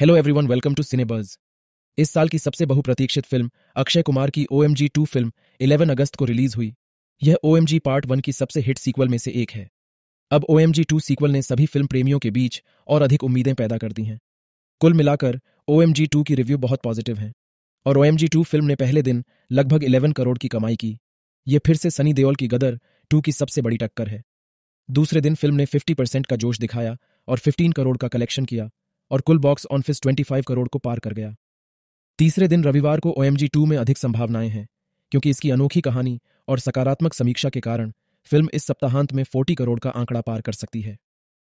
hello everyone welcome to Cineberg इस साल की सबसे बहुप्रतीक्षित फिल्म अक्षय कुमार की O M G two film 11 अगस्त को रिलीज हुई यह O M G part one की सबसे हिट सीक्वल में से एक है अब O M G two sequel ने सभी फिल्म प्रेमियों के बीच और अधिक उम्मीदें पैदा कर दी हैं कुल मिलाकर ओ एम जी टू की रिव्यू बहुत पॉजिटिव है और O M G two film ने पहले दिन लगभग इलेवन करोड़ की कमाई की यह फिर से सनी देओल की गदर टू की सबसे बड़ी टक्कर है दूसरे दिन फिल्म ने फिफ्टी परसेंट का जोश दिखाया और फिफ्टीन करोड़ का कलेक्शन किया और कुल बॉक्स ऑफिस 25 करोड़ को पार कर गया तीसरे दिन रविवार को ओएमजी एम में अधिक संभावनाएं हैं क्योंकि इसकी अनोखी कहानी और सकारात्मक समीक्षा के कारण फिल्म इस सप्ताहांत में 40 करोड़ का आंकड़ा पार कर सकती है